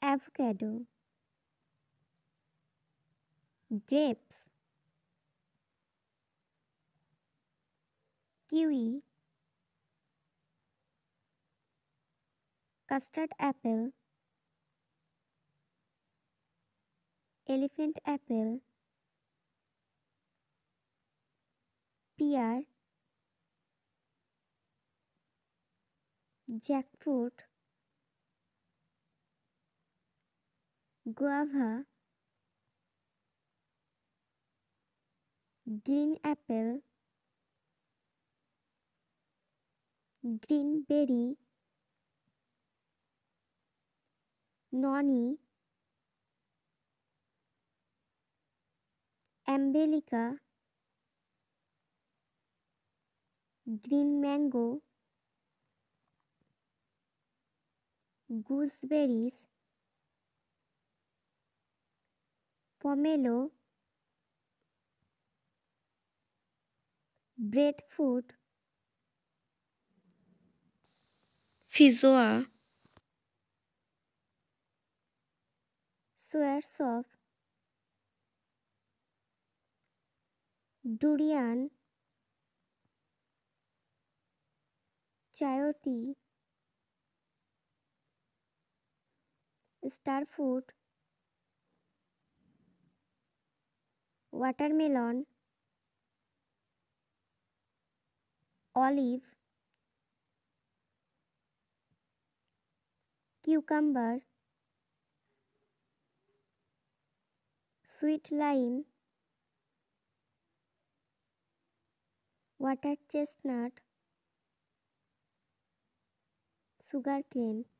avocado grapes kiwi custard apple elephant apple pear jackfruit guava green apple green berry noni emblica green mango gooseberries pomelo, breadfruit, feijoa, soursop, durian, chayote, star fruit, watermelon olive cucumber sweet lime water chestnut sugar cream